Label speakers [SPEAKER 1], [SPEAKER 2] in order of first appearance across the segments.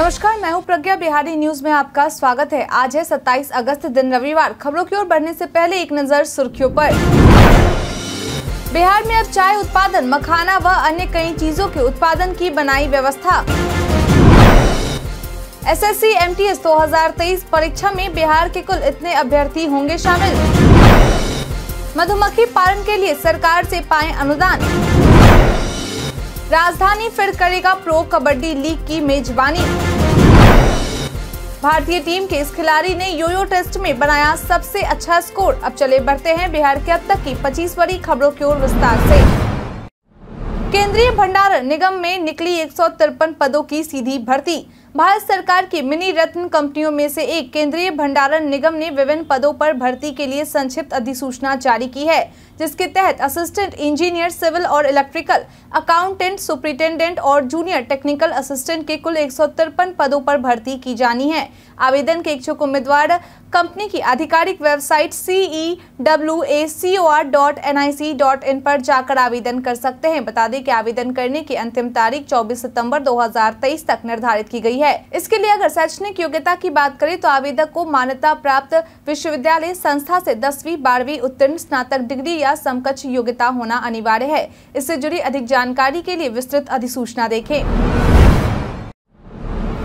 [SPEAKER 1] नमस्कार मैं हूं प्रज्ञा बिहारी न्यूज में आपका स्वागत है आज है 27 अगस्त दिन रविवार खबरों की ओर बढ़ने से पहले एक नजर सुर्खियों पर बिहार में अब चाय उत्पादन मखाना व अन्य कई चीजों के उत्पादन की बनाई व्यवस्था एसएससी एमटीएस 2023 परीक्षा में बिहार के कुल इतने अभ्यर्थी होंगे शामिल मधुमक्खी पालन के लिए सरकार ऐसी पाए अनुदान राजधानी फिर करेगा प्रो कबड्डी लीग की मेजबानी भारतीय टीम के इस खिलाड़ी ने यूयो टेस्ट में बनाया सबसे अच्छा स्कोर अब चले बढ़ते हैं बिहार के अब तक की पच्चीस बड़ी खबरों की ओर विस्तार से केंद्रीय भंडारण निगम में निकली एक पदों की सीधी भर्ती भारत सरकार की मिनी रत्न कंपनियों में से एक केंद्रीय भंडारण निगम ने विभिन्न पदों पर भर्ती के लिए संक्षिप्त अधिसूचना जारी की है जिसके तहत असिस्टेंट इंजीनियर सिविल और इलेक्ट्रिकल अकाउंटेंट सुप्रिंटेंडेंट और जूनियर टेक्निकल असिस्टेंट के कुल एक पदों पर भर्ती की जानी है आवेदन के इच्छुक उम्मीदवार कंपनी की आधिकारिक website C W A C O R dot N I C dot in पर जाकर आवेदन कर सकते हैं बता दें कि आवेदन करने की अंतिम तारीख 24 सितंबर 2023 तक निर्धारित की गई है है इसके लिए अगर शैक्षणिक योग्यता की बात करें तो आवेदक को मान्यता प्राप्त विश्वविद्यालय संस्था से दसवीं बारहवीं उत्तीर्ण स्नातक डिग्री या समकक्ष योग्यता होना अनिवार्य है इससे जुड़ी अधिक जानकारी के लिए विस्तृत अधिसूचना देखे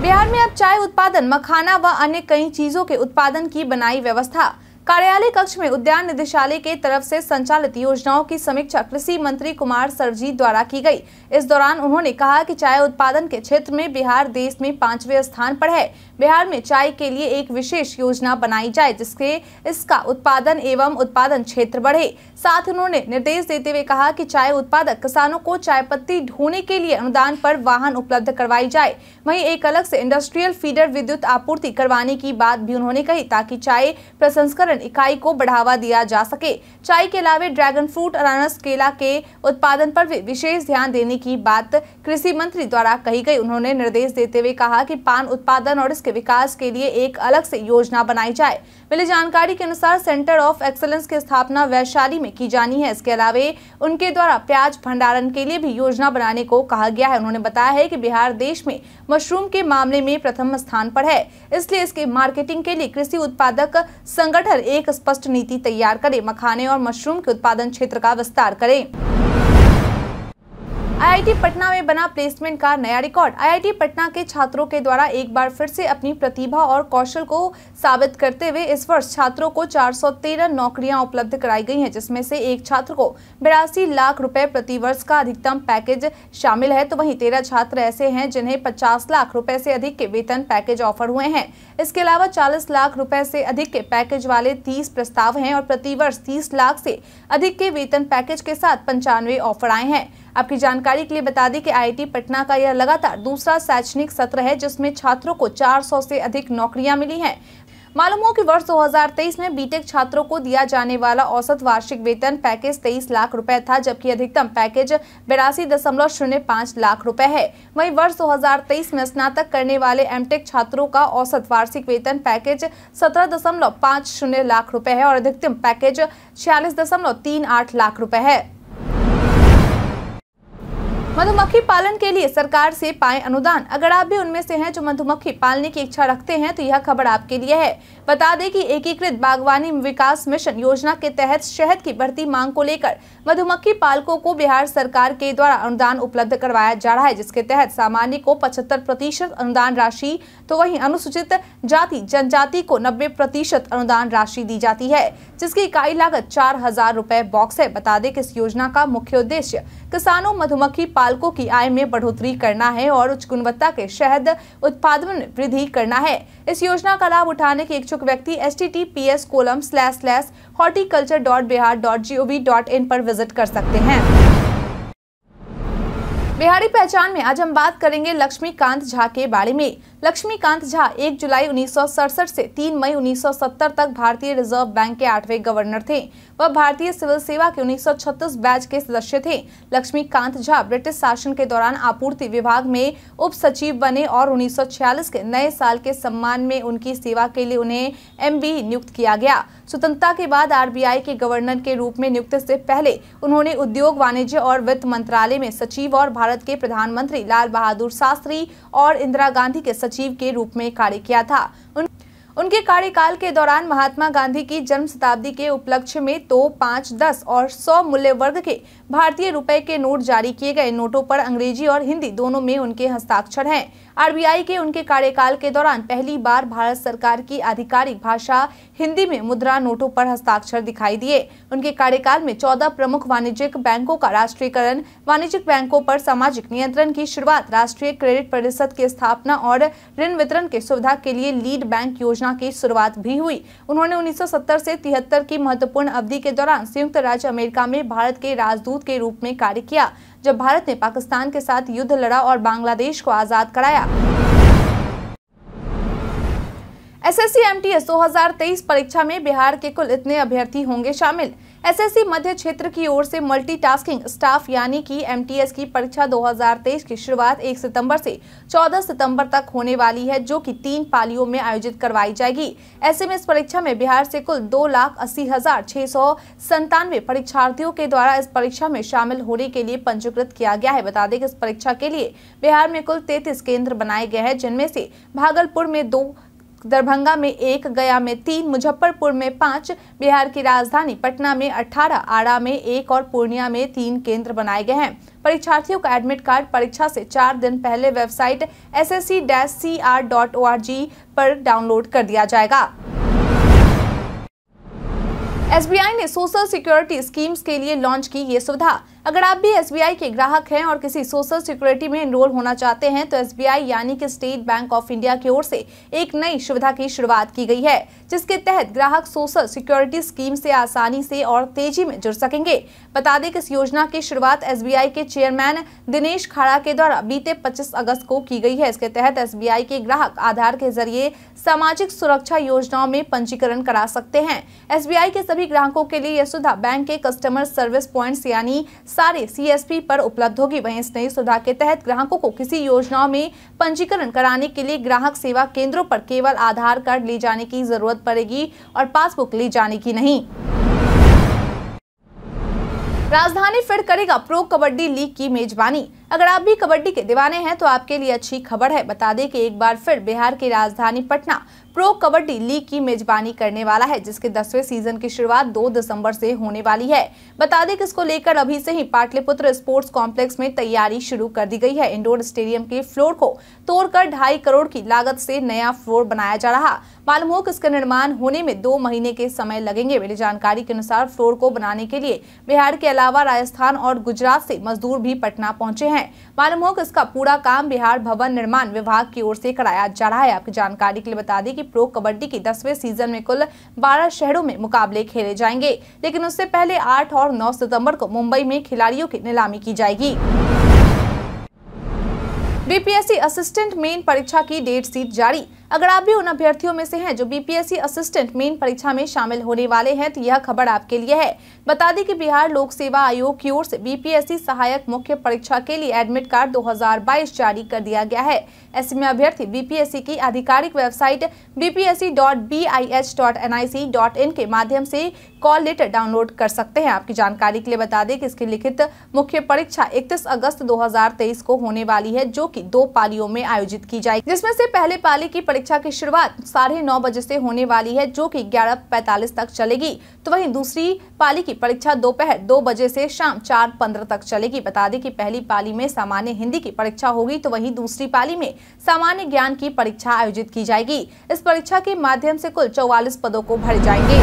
[SPEAKER 1] बिहार में अब चाय उत्पादन मखाना व अन्य कई चीजों के उत्पादन की बनाई व्यवस्था कार्यालय कक्ष में उद्यान निदेशालय के तरफ से संचालित योजनाओं की समीक्षा कृषि मंत्री कुमार सरजीत द्वारा की गई इस दौरान उन्होंने कहा कि चाय उत्पादन के क्षेत्र में बिहार देश में पांचवें स्थान पर है बिहार में चाय के लिए एक विशेष योजना बनाई जाए जिससे इसका उत्पादन एवं उत्पादन क्षेत्र बढ़े साथ उन्होंने निर्देश देते हुए कहा की चाय उत्पादक किसानों को चाय पत्ती ढोने के लिए अनुदान पर वाहन उपलब्ध करवाई जाए वही एक अलग से इंडस्ट्रियल फीडर विद्युत आपूर्ति करवाने की बात भी उन्होंने कही ताकि चाय प्रसंस्करण विपणन इकाई को बढ़ावा दिया जा सके चाय के अलावा ड्रैगन फ्रूट अनानस केला के उत्पादन पर विशेष ध्यान देने की बात कृषि मंत्री द्वारा कही गई उन्होंने निर्देश देते हुए कहा कि पान उत्पादन और इसके विकास के लिए एक अलग से योजना बनाई जाए मिली जानकारी के अनुसार सेंटर ऑफ एक्सलेंस की स्थापना वैशाली में की जानी है इसके अलावे उनके द्वारा प्याज भंडारण के लिए भी योजना बनाने को कहा गया है उन्होंने बताया है की बिहार देश में मशरूम के मामले में प्रथम स्थान पर है इसलिए इसके मार्केटिंग के लिए कृषि उत्पादक संगठन एक स्पष्ट नीति तैयार करे मखाने और मशरूम के उत्पादन क्षेत्र का विस्तार करें आईआईटी पटना में बना प्लेसमेंट का नया रिकॉर्ड आईआईटी पटना के छात्रों के द्वारा एक बार फिर से अपनी प्रतिभा और कौशल को साबित करते हुए इस वर्ष छात्रों को 413 नौकरियां उपलब्ध कराई गई हैं जिसमें से एक छात्र को बिरासी लाख रुपए प्रतिवर्ष का अधिकतम पैकेज शामिल है तो वहीं तेरह छात्र ऐसे हैं जिन्हें पचास लाख रुपए से अधिक के वेतन पैकेज ऑफर हुए हैं इसके अलावा चालीस लाख रुपए से अधिक के पैकेज वाले तीस प्रस्ताव हैं और प्रतिवर्ष तीस लाख से अधिक के वेतन पैकेज के साथ पंचानवे ऑफर आए हैं आपकी जानकारी के लिए बता दें कि आईआईटी पटना का यह लगातार दूसरा शैक्षणिक सत्र है जिसमें छात्रों को 400 से अधिक नौकरियां मिली हैं मालूम हो कि वर्ष 2023 में बीटेक छात्रों को दिया जाने वाला औसत वार्षिक वेतन पैकेज 23 लाख रुपए था जबकि अधिकतम पैकेज बिरासी दशमलव शून्य पाँच लाख रुपए है वहीं वर्ष 2023 में स्नातक करने वाले एमटेक छात्रों का औसत वार्षिक वेतन पैकेज सत्रह दशमलव पाँच शून्य लाख रुपए है और अधिकतम पैकेज छियालीस दशमलव तीन आठ लाख रुपए है मधुमक्खी पालन के लिए सरकार से पाए अनुदान अगर आप भी उनमें से हैं जो मधुमक्खी पालने की इच्छा रखते हैं तो यह खबर आपके लिए है बता दें कि एकीकृत बागवानी विकास मिशन योजना के तहत शहद की बढ़ती मांग को लेकर मधुमक्खी पालकों को बिहार सरकार के द्वारा अनुदान उपलब्ध करवाया जा रहा है जिसके तहत सामान्य को पचहत्तर प्रतिशत अनुदान राशि तो वही अनुसूचित जाति जनजाति को नब्बे प्रतिशत अनुदान राशि दी जाती है जिसकी इकाई लागत चार हजार बॉक्स है बता दे की इस योजना का मुख्य उद्देश्य किसानों मधुमक्खी पालकों की आय में बढ़ोतरी करना है और उच्च गुणवत्ता के शहद उत्पादन वृद्धि करना है इस योजना का लाभ उठाने के इच्छुक व्यक्ति S T T P S colon slash slash horticulture dot Bihar dot G O V dot in पर विजिट कर सकते हैं बिहारी पहचान में आज हम बात करेंगे लक्ष्मीकांत झा के बारे में लक्ष्मीकांत झा 1 जुलाई उन्नीस से 3 मई 1970 तक भारतीय रिजर्व बैंक के आठवें गवर्नर थे वह भारतीय सिविल सेवा के 1936 बैच के सदस्य थे लक्ष्मीकांत झा ब्रिटिश शासन के दौरान आपूर्ति विभाग में उप सचिव बने और 1946 के नए साल के सम्मान में उनकी सेवा के लिए उन्हें एम नियुक्त किया गया स्वतंत्रता के बाद आर के गवर्नर के रूप में नियुक्ति से पहले उन्होंने उद्योग वाणिज्य और वित्त मंत्रालय में सचिव और भारत के प्रधानमंत्री लाल बहादुर शास्त्री और इंदिरा गांधी के सचिव सचिव के रूप में कार्य किया था उन उनके कार्यकाल के दौरान महात्मा गांधी की जन्म शताब्दी के उपलक्ष्य में दो तो पाँच दस और सौ मूल्य वर्ग के भारतीय रुपए के नोट जारी किए गए नोटों पर अंग्रेजी और हिंदी दोनों में उनके हस्ताक्षर हैं आरबीआई के उनके कार्यकाल के दौरान पहली बार भारत सरकार की आधिकारिक भाषा हिंदी में मुद्रा नोटों पर हस्ताक्षर दिखाई दिए उनके कार्यकाल में चौदह प्रमुख वाणिज्यिक बैंकों का राष्ट्रीयकरण वाणिज्यिक बैंकों पर सामाजिक नियंत्रण की शुरुआत राष्ट्रीय क्रेडिट परिषद की स्थापना और ऋण वितरण की सुविधा के लिए लीड बैंक योजना की शुरुआत भी हुई उन्होंने उन्नीस से तिहत्तर की महत्वपूर्ण अवधि के दौरान संयुक्त राज्य अमेरिका में भारत के राजदूत के रूप में कार्य किया जब भारत ने पाकिस्तान के साथ युद्ध लड़ा और बांग्लादेश को आज़ाद कराया एसएससी एमटीएस 2023 परीक्षा में बिहार के कुल इतने अभ्यर्थी होंगे शामिल एसएससी मध्य क्षेत्र की ओर से मल्टीटास्किंग स्टाफ यानी कि एमटीएस की परीक्षा 2023 की शुरुआत 1 सितंबर से 14 सितंबर तक होने वाली है जो कि तीन पालियों में आयोजित करवाई जाएगी ऐसे में इस परीक्षा में बिहार से कुल दो लाख अस्सी हजार छह सौ संतानवे परीक्षार्थियों के द्वारा इस परीक्षा में शामिल होने के लिए पंजीकृत किया गया है बता दें कि इस परीक्षा के लिए बिहार में कुल तैतीस केंद्र बनाए गए हैं जिनमें से भागलपुर में दो दरभंगा में एक गया में तीन मुजफ्फरपुर में पाँच बिहार की राजधानी पटना में अठारह आरा में एक और पूर्णिया में तीन केंद्र बनाए गए हैं परीक्षार्थियों का एडमिट कार्ड परीक्षा से चार दिन पहले वेबसाइट एस एस सी पर डाउनलोड कर दिया जाएगा एसबीआई ने सोशल सिक्योरिटी स्कीम्स के लिए लॉन्च की ये सुविधा अगर आप भी एसबीआई के ग्राहक हैं और किसी सोशल सिक्योरिटी में इनरोल होना चाहते हैं तो एसबीआई यानी कि स्टेट बैंक ऑफ इंडिया की ओर से एक नई सुविधा की शुरुआत की गई है जिसके तहत ग्राहक सोशल सिक्योरिटी स्कीम से आसानी से और तेजी में जुड़ सकेंगे बता दें कि इस योजना की शुरुआत एस के चेयरमैन दिनेश खाड़ा के द्वारा बीते पच्चीस अगस्त को की गई है इसके तहत एस के ग्राहक आधार के जरिए सामाजिक सुरक्षा योजनाओं में पंजीकरण करा सकते हैं एस के सभी ग्राहकों के लिए यह सुविधा बैंक के कस्टमर सर्विस प्वाइंट यानी सारे सीएसपी पर उपलब्ध होगी वहीं इस नई सुविधा के तहत ग्राहकों को किसी योजनाओं में पंजीकरण कराने के लिए ग्राहक सेवा केंद्रों पर केवल आधार कार्ड ले जाने की जरूरत पड़ेगी और पासबुक ले जाने की नहीं राजधानी फिर करेगा प्रो कबड्डी लीग की मेजबानी अगर आप भी कबड्डी के दीवाने हैं तो आपके लिए अच्छी खबर है बता दें कि एक बार फिर बिहार की राजधानी पटना प्रो कबड्डी लीग की मेजबानी करने वाला है जिसके दसवें सीजन की शुरुआत 2 दिसंबर से होने वाली है बता दें कि इसको लेकर अभी से ही पाटलिपुत्र स्पोर्ट्स कॉम्प्लेक्स में तैयारी शुरू कर दी गई है इंडोर स्टेडियम के फ्लोर को तोड़कर ढाई करोड़ की लागत से नया फ्लोर बनाया जा रहा मालूम हो कि इसका निर्माण होने में दो महीने के समय लगेंगे मिली जानकारी के अनुसार फ्लोर को बनाने के लिए बिहार के अलावा राजस्थान और गुजरात से मजदूर भी पटना पहुंचे हैं है मालूम हो कि इसका पूरा काम बिहार भवन निर्माण विभाग की ओर से कराया जा रहा है आपकी जानकारी के लिए बता दें कि प्रो कबड्डी की दसवें सीजन में कुल बारह शहरों में मुकाबले खेले जाएंगे लेकिन उससे पहले आठ और नौ सितम्बर को मुंबई में खिलाड़ियों की नीलामी की जाएगी बीपीएससी असिस्टेंट मेन परीक्षा की डेट सीट जारी अगर आप भी उन अभ्यर्थियों में से हैं जो बीपीएससी असिस्टेंट मेन परीक्षा में शामिल होने वाले हैं तो यह खबर आपके लिए है बता दें कि बिहार लोक सेवा आयोग की ओर से बीपीएससी सहायक मुख्य परीक्षा के लिए एडमिट कार्ड 2022 जारी कर दिया गया है ऐसे में अभ्यर्थी बीपीएससी की आधिकारिक वेबसाइट बीपीएससी.बीआईएच.एनआईसी.इन के माध्यम से कॉल लेटर डाउनलोड कर सकते हैं आपकी जानकारी के लिए बता दें कि इसकी लिखित मुख्य परीक्षा 31 अगस्त 2023 को होने वाली है जो कि दो पालियों में आयोजित की जाएगी जिसमें से पहले पाली की परीक्षा परीक्षा की शुरुआत साढ़े नौ बजे से होने वाली है जो कि ग्यारह पैतालीस तक चलेगी तो वहीं दूसरी पाली की परीक्षा दोपहर दो, दो बजे से शाम चार पंद्रह तक चलेगी बता दें कि पहली पाली में सामान्य हिंदी की परीक्षा होगी तो वहीं दूसरी पाली में सामान्य ज्ञान की परीक्षा आयोजित की जाएगी इस परीक्षा के माध्यम ऐसी कुल चौवालीस पदों को भरे जाएंगे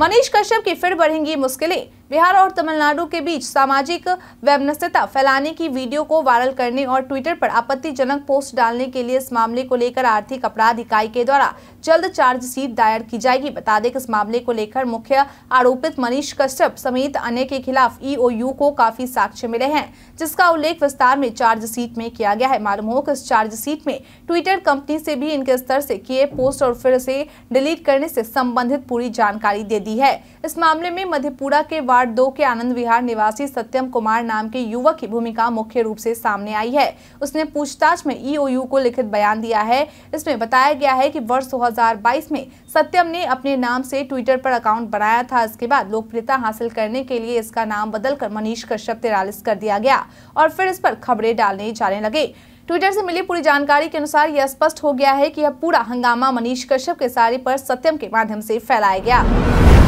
[SPEAKER 1] मनीष कश्यप की फिर बढ़ेंगी मुश्किलें बिहार और तमिलनाडु के बीच सामाजिक वैमनस्यता फैलाने की वीडियो को वायरल करने और ट्विटर पर आपत्तिजनक पोस्ट डालने के लिए इस मामले को लेकर आर्थिक अपराध इकाई के द्वारा जल्द चार्जशीट दायर की जाएगी बता दें कि इस मामले को लेकर मुख्य आरोपित मनीष कश्यप समेत अन्य के खिलाफ ईओयू e को काफी साक्ष्य मिले हैं जिसका उल्लेख विस्तार में चार्जशीट में किया गया है मालूम हो कि इस चार्जशीट में ट्विटर कंपनी से भी इनके स्तर से किए पोस्ट और फिर से डिलीट करने से संबंधित पूरी जानकारी दे दी है इस मामले में मधेपुरा के वार्ड पार्ट दो के आनंद विहार निवासी सत्यम कुमार नाम के युवक की भूमिका मुख्य रूप से सामने आई है उसने पूछताछ में ईओयू e को लिखित बयान दिया है इसमें बताया गया है कि वर्ष 2022 में सत्यम ने अपने नाम से ट्विटर पर अकाउंट बनाया था इसके बाद लोकप्रियता हासिल करने के लिए इसका नाम बदलकर मनीष कश्यप तिरालिस कर दिया गया और फिर इस पर खबरें डालने जाने लगे ट्विटर से मिली पूरी जानकारी के अनुसार यह स्पष्ट हो गया है कि यह पूरा हंगामा मनीष कश्यप के सारे पर सत्यम के माध्यम से फैलाया गया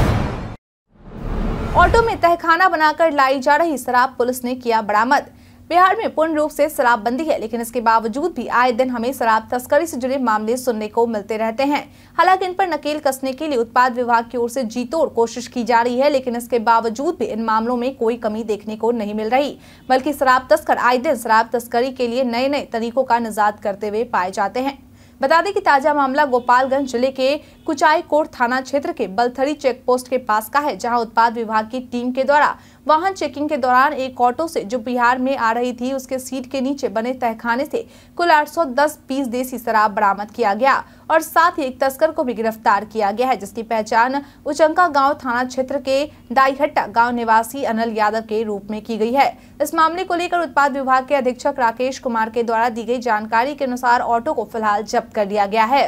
[SPEAKER 1] ऑटो में तहखाना बनाकर लाई जा रही शराब पुलिस ने किया बरामद बिहार में पूर्ण रूप से शराबबंदी है लेकिन इसके बावजूद भी आए दिन हमें शराब तस्करी से जुड़े मामले सुनने को मिलते रहते हैं हालांकि इन पर नकेल कसने के लिए उत्पाद विभाग की ओर से जीतोड़ कोशिश की जा रही है लेकिन इसके बावजूद भी इन मामलों में कोई कमी देखने को नहीं मिल रही बल्कि शराब तस्कर आए दिन शराब तस्करी के लिए नए नए तरीकों का निजात करते हुए पाए जाते हैं बता दें कि ताजा मामला गोपालगंज जिले के कुचाई कोट थाना क्षेत्र के बलथरी चेक पोस्ट के पास का है जहां उत्पाद विभाग की टीम के द्वारा वाहन चेकिंग के दौरान एक ऑटो से जो बिहार में आ रही थी उसके सीट के नीचे बने तहखाने से कुल 810 पीस देसी शराब बरामद किया गया और साथ ही एक तस्कर को भी गिरफ्तार किया गया है जिसकी पहचान उचंका गांव थाना क्षेत्र के डाईहट्टा गांव निवासी अनिल यादव के रूप में की गई है इस मामले को लेकर उत्पाद विभाग के अधीक्षक राकेश कुमार के द्वारा दी गई जानकारी के अनुसार ऑटो को फिलहाल जब्त कर लिया गया है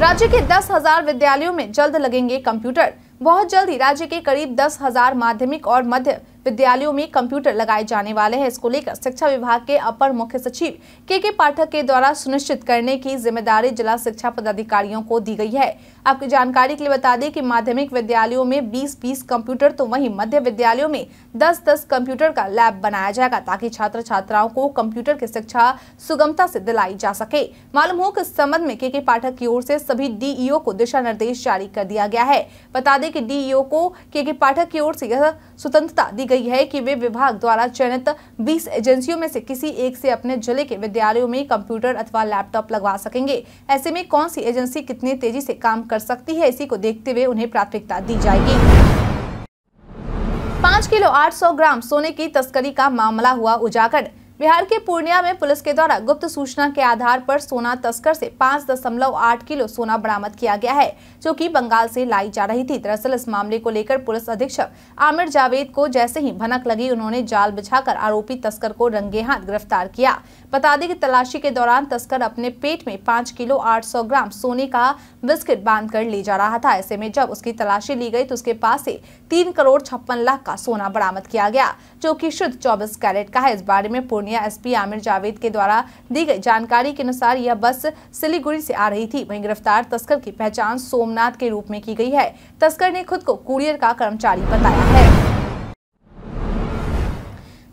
[SPEAKER 1] राज्य के दस हजार विद्यालयों में जल्द लगेंगे कंप्यूटर बहुत जल्द ही राज्य के करीब दस हजार माध्यमिक और मध्य विद्यालयों में कंप्यूटर लगाए जाने वाले हैं इसको लेकर शिक्षा विभाग के अपर मुख्य सचिव के के पाठक के द्वारा सुनिश्चित करने की जिम्मेदारी जिला शिक्षा पदाधिकारियों को दी गई है आपकी जानकारी के लिए बता दें कि माध्यमिक विद्यालयों में बीस बीस कंप्यूटर तो वहीं मध्य विद्यालयों में दस दस कंप्यूटर का लैब बनाया जाएगा ताकि छात्र छात्राओं को कंप्यूटर की शिक्षा सुगमता से दिलाई जा सके मालूम हो कि इस संबंध में के के पाठक की ओर से सभी डीईओ को दिशा निर्देश जारी कर दिया गया है बता दें कि डीईओ को के के पाठक की ओर से यह स्वतंत्रता दी गई गई है कि वे विभाग द्वारा चयनित 20 एजेंसियों में से किसी एक से अपने जिले के विद्यालयों में कंप्यूटर अथवा लैपटॉप लगवा सकेंगे ऐसे में कौन सी एजेंसी कितनी तेजी से काम कर सकती है इसी को देखते हुए उन्हें प्राथमिकता दी जाएगी पाँच किलो आठ सौ ग्राम सोने की तस्करी का मामला हुआ उजागर बिहार के पूर्णिया में पुलिस के द्वारा गुप्त सूचना के आधार पर सोना तस्कर से 5.8 किलो सोना बरामद किया गया है जो कि बंगाल से लाई जा रही थी दरअसल इस मामले को लेकर पुलिस अधीक्षक आमिर जावेद को जैसे ही भनक लगी उन्होंने जाल बिछाकर आरोपी तस्कर को रंगे हाथ गिरफ्तार किया बता दें कि तलाशी के दौरान तस्कर अपने पेट में पाँच किलो आठ सौ ग्राम सोने का बिस्किट बांध कर ले जा रहा था ऐसे में जब उसकी तलाशी ली गई तो उसके पास से तीन करोड़ छप्पन लाख का सोना बरामद किया गया जो कि शुद्ध चौबीस कैरेट का है इस बारे में पूर्णिया एस आमिर जावेद के द्वारा दी गई जानकारी के अनुसार यह बस सिलीगुड़ी से आ रही थी वही गिरफ्तार तस्कर की पहचान सोमनाथ के रूप में की गई है तस्कर ने खुद को कुरियर का कर्मचारी बताया है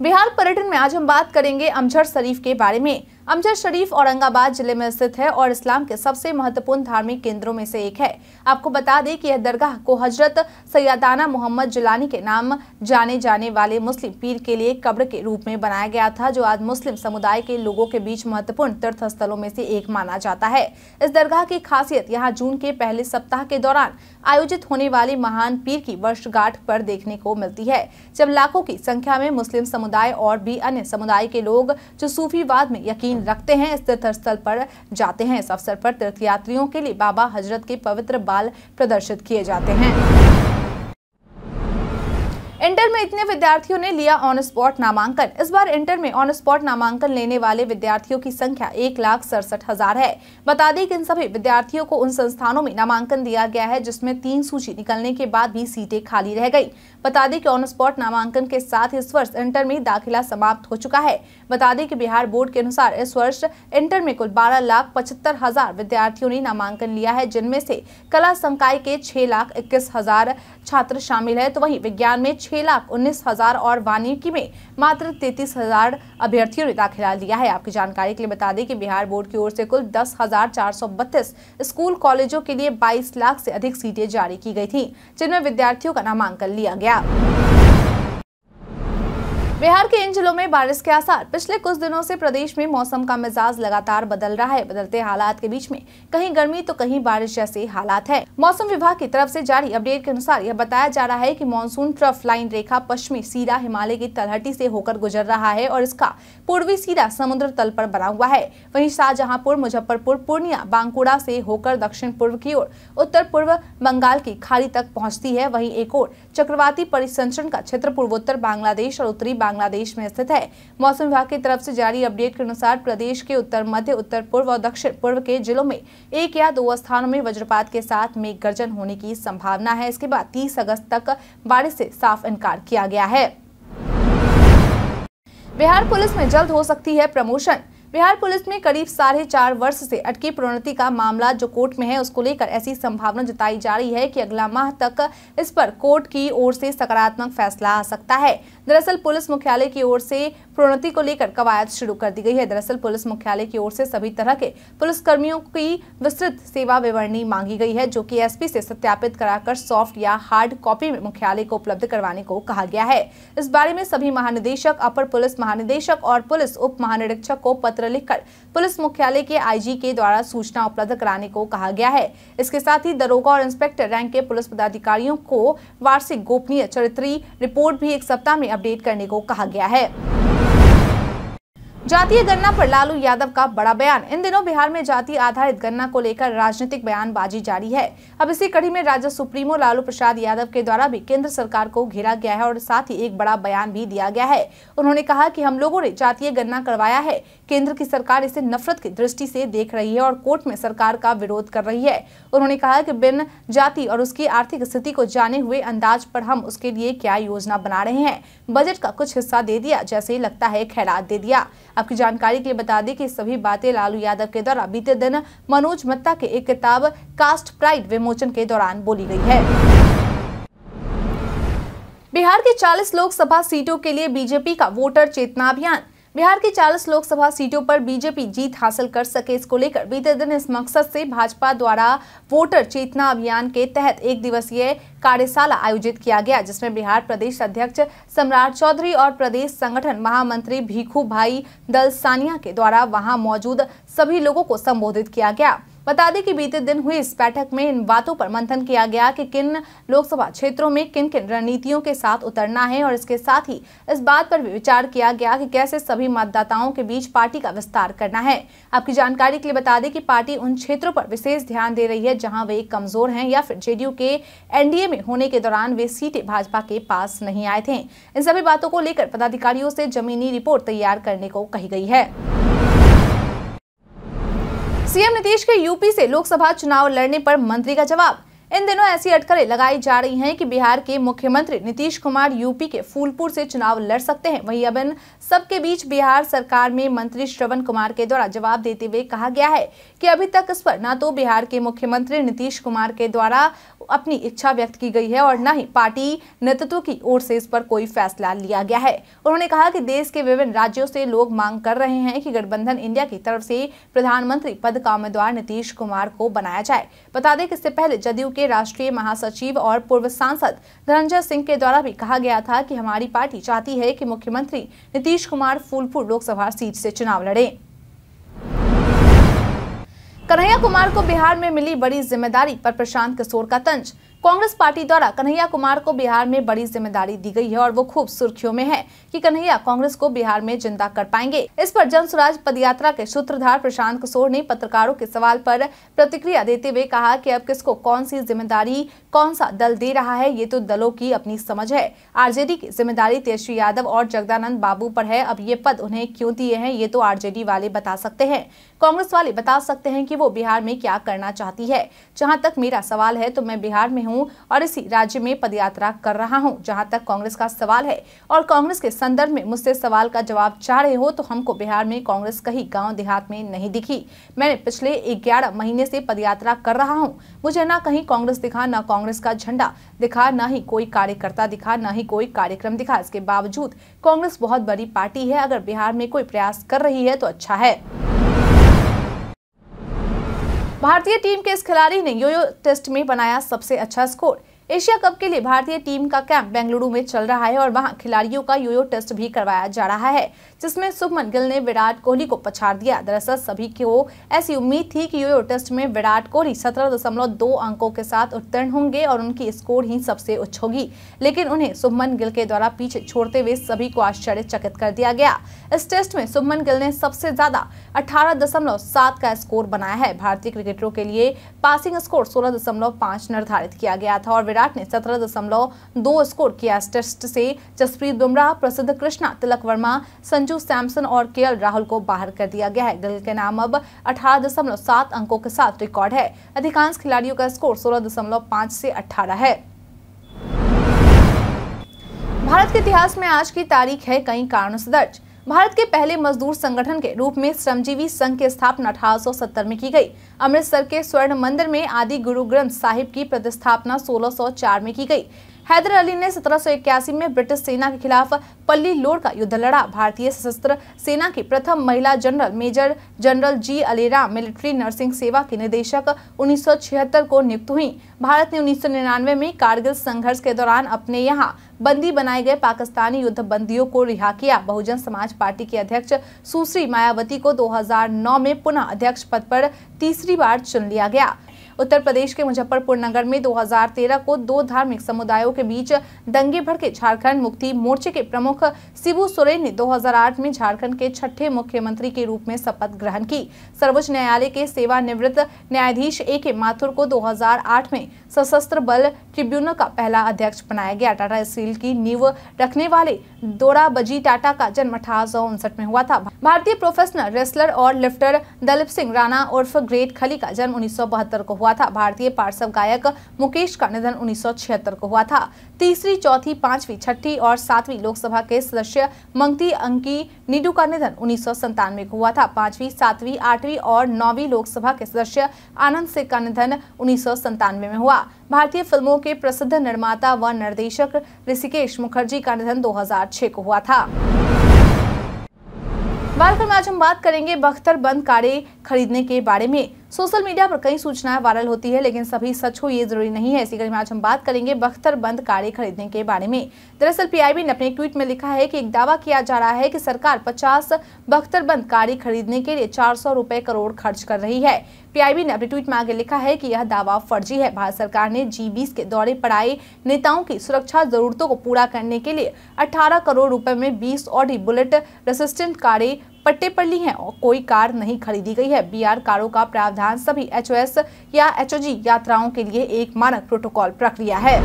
[SPEAKER 1] बिहार पर्यटन में आज हम बात करेंगे अमजर शरीफ के बारे में अमजद शरीफ औरंगाबाद जिले में स्थित है और इस्लाम के सबसे महत्वपूर्ण धार्मिक केंद्रों में से एक है आपको बता दें कि यह दरगाह को हजरत सैदाना मोहम्मद जिलानी के नाम जाने जाने वाले मुस्लिम पीर के लिए कब्र के रूप में बनाया गया था जो आज मुस्लिम समुदाय के लोगों के बीच महत्वपूर्ण तीर्थ स्थलों में से एक माना जाता है इस दरगाह की खासियत यहाँ जून के पहले सप्ताह के दौरान आयोजित होने वाले महान पीर की वर्षगांठ पर देखने को मिलती है जब लाखों की संख्या में मुस्लिम समुदाय और भी अन्य समुदाय के लोग जो सूफीवाद में यकीन यकीन रखते हैं तीर्थ स्थल पर जाते हैं इस अवसर पर तीर्थयात्रियों के लिए बाबा हजरत के पवित्र बाल प्रदर्शित किए जाते हैं इंटर में इतने विद्यार्थियों ने लिया ऑन स्पॉट नामांकन इस बार इंटर में ऑन स्पॉट नामांकन लेने वाले विद्यार्थियों की संख्या एक लाख सड़सठ हजार है बता दें कि इन सभी विद्यार्थियों को उन संस्थानों में नामांकन दिया गया है जिसमें तीन सूची निकलने के बाद भी सीटें खाली रह गई बता दें कि ऑन स्पॉट नामांकन के साथ इस वर्ष इंटर में दाखिला समाप्त हो चुका है बता दें कि बिहार बोर्ड के अनुसार इस वर्ष इंटर में कुल बारह लाख पचहत्तर हजार विद्यार्थियों ने नामांकन लिया है जिनमें से कला संकाय के छह लाख इक्कीस हजार छात्र शामिल है तो वही विज्ञान में छह लाख उन्नीस हजार और वानिकी में मात्र तैतीस हजार अभ्यर्थियों ने दाखिला लिया है आपकी जानकारी के लिए बता दें कि बिहार बोर्ड की ओर से कुल दस हजार चार सौ बत्तीस स्कूल कॉलेजों के लिए बाईस लाख से अधिक सीटें जारी की गई थी जिनमें विद्यार्थियों का नामांकन लिया गया बिहार के इन जिलों में बारिश के आसार पिछले कुछ दिनों से प्रदेश में मौसम का मिजाज लगातार बदल रहा है बदलते हालात के बीच में कहीं गर्मी तो कहीं बारिश जैसे हालात है मौसम विभाग की तरफ से जारी अपडेट के अनुसार यह बताया जा रहा है कि मानसून ट्रफ लाइन रेखा पश्चिमी सीधा हिमालय की तलहटी से होकर गुजर रहा है और इसका पूर्वी सीधा समुद्र तल पर बना हुआ है वही शाहजहांपुर मुजफ्फरपुर पूर्णिया बांकुड़ा से होकर दक्षिण पूर्व की ओर उत्तर पूर्व बंगाल की खाड़ी तक पहुँचती है वही एक और चक्रवाती परिसंचरण का क्षेत्र पूर्वोत्तर बांग्लादेश और उत्तरी बांग्लादेश में स्थित है मौसम विभाग की तरफ से जारी अपडेट के अनुसार प्रदेश के उत्तर मध्य उत्तर पूर्व और दक्षिण पूर्व के जिलों में एक या दो स्थानों में वज्रपात के साथ मेघ गर्जन होने की संभावना है इसके बाद तीस अगस्त तक बारिश से साफ इनकार किया गया है बिहार पुलिस में जल्द हो सकती है प्रमोशन बिहार पुलिस में करीब साढ़े चार वर्ष से अटकी प्रोन्नति का मामला जो कोर्ट में है उसको लेकर ऐसी संभावना जताई जा रही है कि अगला माह तक इस पर कोर्ट की ओर से सकारात्मक फैसला आ सकता है दरअसल पुलिस मुख्यालय की ओर से प्रोन्नति को लेकर कवायद शुरू कर दी गई है दरअसल पुलिस मुख्यालय की ओर से सभी तरह के पुलिस कर्मियों की विस्तृत सेवा विवरणी मांगी गई है जो कि एस से सत्यापित कराकर सॉफ्ट या हार्ड कॉपी में मुख्यालय को उपलब्ध करवाने को कहा गया है इस बारे में सभी महानिदेशक अपर पुलिस महानिदेशक और पुलिस उप महानिरीक्षक को पत्र पत्र लिखकर पुलिस मुख्यालय के आईजी के द्वारा सूचना उपलब्ध कराने को कहा गया है इसके साथ ही दरोगा और इंस्पेक्टर रैंक के पुलिस पदाधिकारियों को वार्षिक गोपनीय चरित्री रिपोर्ट भी एक सप्ताह में अपडेट करने को कहा गया है जातीय गणना पर लालू यादव का बड़ा बयान इन दिनों बिहार में जाति आधारित गणना को लेकर राजनीतिक बयानबाजी जारी है अब इसी कड़ी में राज्य सुप्रीमो लालू प्रसाद यादव के द्वारा भी केंद्र सरकार को घेरा गया है और साथ ही एक बड़ा बयान भी दिया गया है उन्होंने कहा कि हम लोगों ने जातीय गणना करवाया है केंद्र की सरकार इसे नफरत की दृष्टि से देख रही है और कोर्ट में सरकार का विरोध कर रही है उन्होंने कहा कि बिन जाति और उसकी आर्थिक स्थिति को जाने हुए अंदाज पर हम उसके लिए क्या योजना बना रहे हैं बजट का कुछ हिस्सा दे दिया जैसे ही लगता है खैरात दे दिया आपकी जानकारी के लिए बता दें कि सभी बातें लालू यादव के द्वारा बीते दिन मनोज मत्ता के एक किताब कास्ट प्राइड विमोचन के दौरान बोली गई है बिहार की 40 लोकसभा सीटों के लिए बीजेपी का वोटर चेतना अभियान बिहार की 40 लोकसभा सीटों पर बीजेपी जीत हासिल कर सके इसको लेकर बीते दिन इस मकसद से भाजपा द्वारा वोटर चेतना अभियान के तहत एक दिवसीय कार्यशाला आयोजित किया गया जिसमें बिहार प्रदेश अध्यक्ष सम्राट चौधरी और प्रदेश संगठन महामंत्री भीखू भाई दल सानिया के द्वारा वहां मौजूद सभी लोगों को संबोधित किया गया बता दें कि बीते दिन हुई इस बैठक में इन बातों पर मंथन किया गया कि किन लोकसभा क्षेत्रों में किन किन रणनीतियों के साथ उतरना है और इसके साथ ही इस बात पर भी विचार किया गया कि कैसे सभी मतदाताओं के बीच पार्टी का विस्तार करना है आपकी जानकारी के लिए बता दें कि पार्टी उन क्षेत्रों पर विशेष ध्यान दे रही है जहाँ वे कमजोर है या फिर जेडीयू के एनडीए में होने के दौरान वे सीटें भाजपा के पास नहीं आए थे इन सभी बातों को लेकर पदाधिकारियों से जमीनी रिपोर्ट तैयार करने को कही गई है सीएम नीतीश के यूपी से लोकसभा चुनाव लड़ने पर मंत्री का जवाब इन दिनों ऐसी अटकलें लगाई जा रही हैं कि बिहार के मुख्यमंत्री नीतीश कुमार यूपी के फूलपुर से चुनाव लड़ सकते हैं वहीं अब इन सबके बीच बिहार सरकार में मंत्री श्रवण कुमार के द्वारा जवाब देते हुए कहा गया है कि अभी तक इस पर ना तो बिहार के मुख्यमंत्री नीतीश कुमार के द्वारा अपनी इच्छा व्यक्त की गई है और न ही पार्टी नेतृत्व की ओर से इस पर कोई फैसला लिया गया है उन्होंने कहा कि देश के विभिन्न राज्यों से लोग मांग कर रहे हैं कि गठबंधन इंडिया की तरफ से प्रधानमंत्री पद का उम्मीदवार नीतीश कुमार को बनाया जाए बता दें कि इससे पहले जदयू के राष्ट्रीय महासचिव और पूर्व सांसद धनंजय सिंह के द्वारा भी कहा गया था की हमारी पार्टी चाहती है की मुख्यमंत्री नीतीश कुमार फूलपुर लोकसभा सीट से चुनाव लड़े कन्हैया कुमार को बिहार में मिली बड़ी जिम्मेदारी पर प्रशांत किशोर का तंज कांग्रेस पार्टी द्वारा कन्हैया कुमार को बिहार में बड़ी जिम्मेदारी दी गई है और वो खूब सुर्खियों में है कि कन्हैया कांग्रेस को बिहार में जिंदा कर पाएंगे इस पर जन स्वराज पदयात्रा के सूत्रधार प्रशांत किशोर ने पत्रकारों के सवाल पर प्रतिक्रिया देते हुए कहा कि अब किसको कौन सी जिम्मेदारी कौन सा दल दे रहा है ये तो दलों की अपनी समझ है आर की जिम्मेदारी तेजस्वी यादव और जगदानंद बाबू आरोप है अब ये पद उन्हें क्यों दिए है ये तो आर वाले बता सकते हैं कांग्रेस वाले बता सकते हैं की वो बिहार में क्या करना चाहती है जहाँ तक मेरा सवाल है तो मैं बिहार में हूँ हूं और इसी राज्य में पदयात्रा कर रहा हूं जहां तक कांग्रेस का सवाल है और कांग्रेस के संदर्भ में मुझसे सवाल का जवाब चाह रहे हो तो हमको बिहार में कांग्रेस कहीं गाँव देहात में नहीं दिखी मैंने पिछले ग्यारह महीने से पदयात्रा कर रहा हूँ मुझे न कहीं कांग्रेस दिखा न कांग्रेस का झंडा दिखा न ही कोई कार्यकर्ता दिखा न ही कोई कार्यक्रम दिखा इसके बावजूद कांग्रेस बहुत बड़ी पार्टी है अगर बिहार में कोई प्रयास कर रही है तो अच्छा है भारतीय टीम के इस खिलाड़ी ने योयो टेस्ट में बनाया सबसे अच्छा स्कोर एशिया कप के लिए भारतीय टीम का कैंप बेंगलुरु में चल रहा है और वहां खिलाड़ियों का योयो टेस्ट भी करवाया जा रहा है जिसमें सुभमन गिल ने विराट कोहली को पछाड़ दिया दरअसल सभी को ऐसी उम्मीद थी कि यूयो टेस्ट में विराट कोहली सत्रह दशमलव दो अंकों के साथ उत्तीर्ण होंगे और उनकी स्कोर ही सबसे उच्च होगी लेकिन उन्हें सुभमन गिल के द्वारा पीछे छोड़ते हुए सभी को आश्चर्यचकित कर दिया गया इस टेस्ट में सुभमन गिल ने सबसे ज्यादा अठारह का स्कोर बनाया है भारतीय क्रिकेटरों के लिए पासिंग स्कोर सोलह निर्धारित किया गया था और विराट ने सत्रह स्कोर किया इस टेस्ट से जसप्रीत बुमराह प्रसिद्ध कृष्णा तिलक वर्मा संजू संजू सैमसन और के राहुल को बाहर कर दिया गया है गिल के नाम अब अठारह अंकों के साथ रिकॉर्ड है अधिकांश खिलाड़ियों का स्कोर सोलह से अठारह है भारत के इतिहास में आज की तारीख है कई कारणों से दर्ज भारत के पहले मजदूर संगठन के रूप में श्रमजीवी संघ की स्थापना अठारह में की गई अमृतसर के स्वर्ण मंदिर में आदि गुरु ग्रंथ साहिब की प्रतिस्थापना 1604 में की गई हैदर अली ने सत्रह में ब्रिटिश सेना के खिलाफ पल्ली लोड का युद्ध लड़ा भारतीय सशस्त्र सेना की प्रथम महिला general major general G Aliram military nursing सेवा के निदेशक 1976 को नियुक्त हुई भारत ने 1999 में कारगिल संघर्ष के दौरान अपने यहाँ बंदी बनाए गए पाकिस्तानी युद्ध बंदियों को रिहा किया बहुजन समाज पार्टी के अध्यक्ष सुश्री मायावती को 2009 में पुनः अध्यक्ष पद पर तीसरी बार चुन लिया गया उत्तर प्रदेश के मुजफ्फरपुर नगर में 2013 को दो धार्मिक समुदायों के बीच दंगे भड़के झारखंड मुक्ति मोर्चे के प्रमुख शिबू सोरेन ने 2008 में झारखंड के छठे मुख्यमंत्री के रूप में शपथ ग्रहण की सर्वोच्च न्यायालय के सेवानिवृत्त न्यायाधीश ए के माथुर को दो में सशस्त्र बल ट्रिब्यूनल का पहला अध्यक्ष बनाया गया टाटा स्टील की नींव रखने वाले दोरा बजी टाटा का जन्म अठारह में हुआ था भारतीय प्रोफेशनल रेसलर और लिफ्टर दलीप सिंह राणा उर्फ ग्रेट खली का जन्म उन्नीस को हुआ हुआ था भारतीय पार्श्व गायक मुकेश का निधन उन्नीस को हुआ था तीसरी चौथी पांचवी छठी और सातवीं लोकसभा के सदस्य मंगती अंकी निडू का निधन उन्नीस को हुआ था पांचवी सातवीं आठवीं और नौवीं लोकसभा के सदस्य आनंद सिंह का निधन उन्नीस में हुआ भारतीय फिल्मों के प्रसिद्ध निर्माता व निर्देशक ऋषिकेश मुखर्जी का निधन 2006 को हुआ था वालकर में आज हम बात करेंगे बख्तर बंद कारें खरीदने के बारे में सोशल मीडिया पर कई सूचनाएं वायरल होती है लेकिन सभी सच हो ये जरूरी नहीं है इसी कड़ी में आज हम बात करेंगे बख्तरबंद कार्य खरीदने के बारे में दरअसल पीआईबी ने अपने ट्वीट में लिखा है कि एक दावा किया जा रहा है कि सरकार 50 बख्तरबंद कार्य खरीदने के लिए चार सौ करोड़ खर्च कर रही है पीआईबी ने अपने ट्वीट में आगे लिखा है की यह दावा फर्जी है भारत सरकार ने जी के दौरे पर आए नेताओं की सुरक्षा जरूरतों को पूरा करने के लिए अठारह करोड़ रूपए में बीस ऑडी बुलेट रेसिस्टेंट कारें पट्टे पर ली हैं और कोई कार नहीं खरीदी गई है बीआर कारों का प्रावधान सभी एचओएस या एचओजी यात्राओं के लिए एक मानक प्रोटोकॉल प्रक्रिया है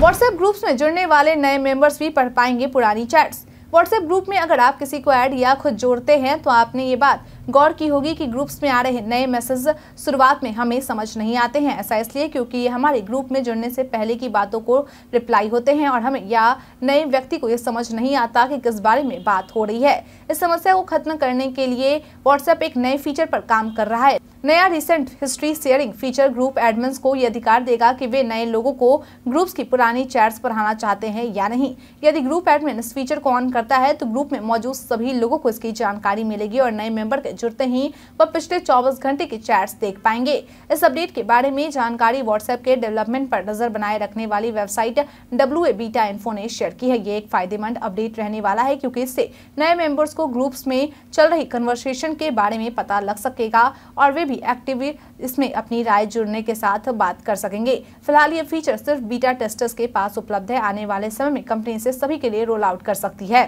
[SPEAKER 1] व्हाट्सएप ग्रुप्स में जुड़ने वाले नए मेंबर्स भी पढ़ पाएंगे पुरानी चैट्स व्हाट्सएप ग्रुप में अगर आप किसी को ऐड या खुद जोड़ते हैं तो आपने ये बात गौर की होगी कि ग्रुप्स में आ रहे नए मैसेज शुरुआत में हमें समझ नहीं आते हैं ऐसा इसलिए क्योंकि ये हमारे ग्रुप में जुड़ने से पहले की बातों को रिप्लाई होते हैं और हमें या नए व्यक्ति को ये समझ नहीं आता कि किस बारे में बात हो रही है इस समस्या को खत्म करने के लिए व्हाट्सएप एक नए फीचर पर काम कर रहा है नया recent history sharing feature group admins को यह अधिकार देगा कि वे नए लोगों को ग्रुप्स की पुरानी चैट्स पढ़ाना चाहते हैं या नहीं यदि ग्रुप एडमिन इस फीचर को ऑन करता है तो ग्रुप में मौजूद सभी लोगों को इसकी जानकारी मिलेगी और नए मेंबर के जुड़ते ही वह पिछले चौबीस घंटे की चैट्स देख पाएंगे इस अपडेट के बारे में जानकारी व्हाट्सएप के डेवलपमेंट पर नजर बनाए रखने वाली website W A beta info ने शेयर की है ये एक फायदेमंद अपडेट रहने वाला है क्योंकि इससे नए मेंबर्स को ग्रुप्स में चल रही कन्वर्सेशन के बारे में पता लग सकेगा और वे भी भी एक्टिव इसमें अपनी राय जुड़ने के साथ बात कर सकेंगे फिलहाल ये फीचर सिर्फ बीटा टेस्टर्स के पास उपलब्ध है आने वाले समय में कंपनी इसे सभी के लिए रोल आउट कर सकती है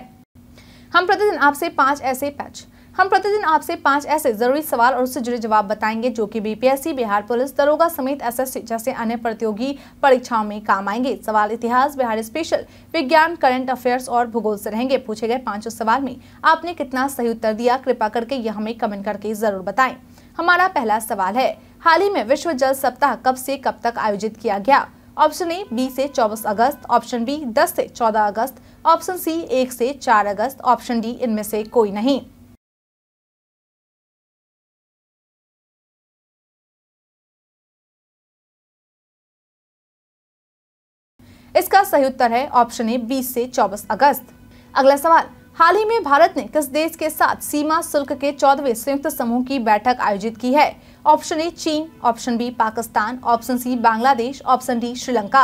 [SPEAKER 1] हम प्रतिदिन आपसे पांच ऐसे पैच हम प्रतिदिन आपसे पांच ऐसे जरूरी सवाल और उससे जुड़े जवाब बताएंगे जो कि बीपीएससी बिहार पुलिस दरोगा समेत एसएससी जैसे अन्य प्रतियोगी परीक्षाओं में काम आएंगे सवाल इतिहास बिहार स्पेशल विज्ञान करंट अफेयर्स और भूगोल से रहेंगे पूछे गए पांचों सवाल में आपने कितना सही उत्तर दिया कृपा करके यह हमें कमेंट करके जरूर बताएं हमारा पहला सवाल है हाल ही में विश्व जल सप्ताह कब से कब तक आयोजित किया गया ऑप्शन ए बी से 24 अगस्त ऑप्शन बी 10 से 14 अगस्त ऑप्शन सी 1 से 4 अगस्त ऑप्शन डी इनमें से कोई नहीं इसका सही उत्तर है ऑप्शन ए 20 से 24 अगस्त अगला सवाल हाल ही में भारत ने किस देश के साथ सीमा शुल्क के चौदहवें संयुक्त समूह की बैठक आयोजित की है ऑप्शन ए चीन option B Pakistan option C Bangladesh option D Sri Lanka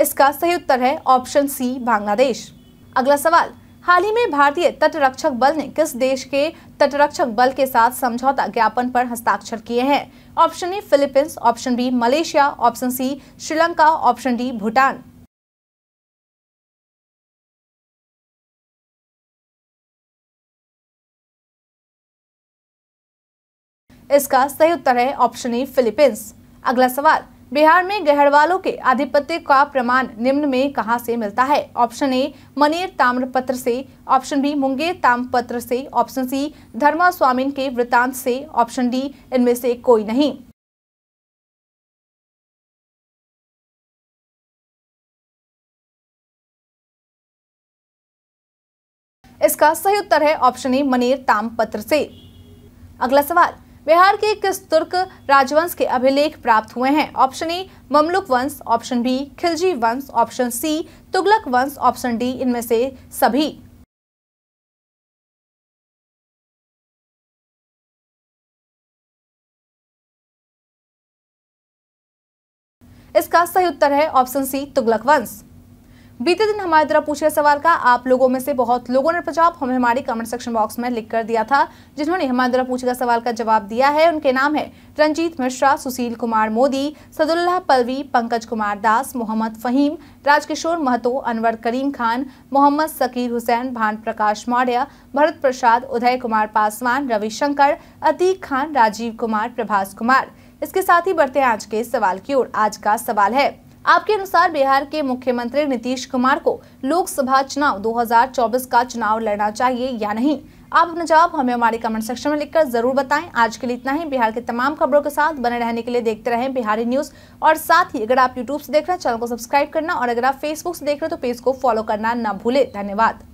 [SPEAKER 1] इसका सही उत्तर है ऑप्शन सी बांग्लादेश अगला सवाल हाल ही में भारतीय तटरक्षक बल ने किस देश के तटरक्षक बल के साथ समझौता ज्ञापन पर हस्ताक्षर किए हैं option A Philippines option B Malaysia option C Sri Lanka option D Bhutan इसका सही उत्तर है ऑप्शन ए फिलीपींस अगला सवाल बिहार में गहड़वालों के आधिपत्य का प्रमाण निम्न में कहां से मिलता है ऑप्शन ए मनेर पत्र से ऑप्शन बी मुंगेर ताम्रपत्र से ऑप्शन सी धर्मा स्वामीन के वृतांत से ऑप्शन डी इनमें से कोई नहीं इसका सही उत्तर है ऑप्शन ए मनेर पत्र से अगला सवाल बिहार के किस तुर्क राजवंश के अभिलेख प्राप्त हुए हैं ऑप्शन ए ममलुक वंश ऑप्शन बी खिलजी वंश ऑप्शन सी तुगलक वंश ऑप्शन डी इनमें से सभी इसका सही उत्तर है ऑप्शन सी तुगलक वंश बीते दिन हमारे द्वारा पूछे सवाल का आप लोगों में से बहुत लोगों ने प्रचाप हमें हमारी कमेंट सेक्शन बॉक्स में लिख कर दिया था जिन्होंने हमारे द्वारा पूछे गए सवाल का जवाब दिया है उनके नाम है रंजीत मिश्रा सुशील कुमार मोदी सदुल्ला पलवी पंकज कुमार दास मोहम्मद फहीम राजकिशोर महतो अनवर करीम खान मोहम्मद सकीर हुसैन भान प्रकाश मौर्य भरत प्रसाद उदय कुमार पासवान रविशंकर अतीक खान राजीव कुमार प्रभास कुमार इसके साथ ही बढ़ते हैं आज के सवाल की ओर आज का सवाल है आपके अनुसार बिहार के मुख्यमंत्री नीतीश कुमार को लोकसभा चुनाव 2024 का चुनाव लड़ना चाहिए या नहीं आप अपना जवाब हमें हमारे कमेंट सेक्शन में लिखकर जरूर बताएं आज के लिए इतना ही बिहार के तमाम खबरों के साथ बने रहने के लिए देखते रहें बिहारी न्यूज और साथ ही अगर आप यूट्यूब से देख रहे हैं चैनल को सब्सक्राइब करना और अगर आप फेसबुक से देख रहे हैं तो पेज को फॉलो करना न भूले धन्यवाद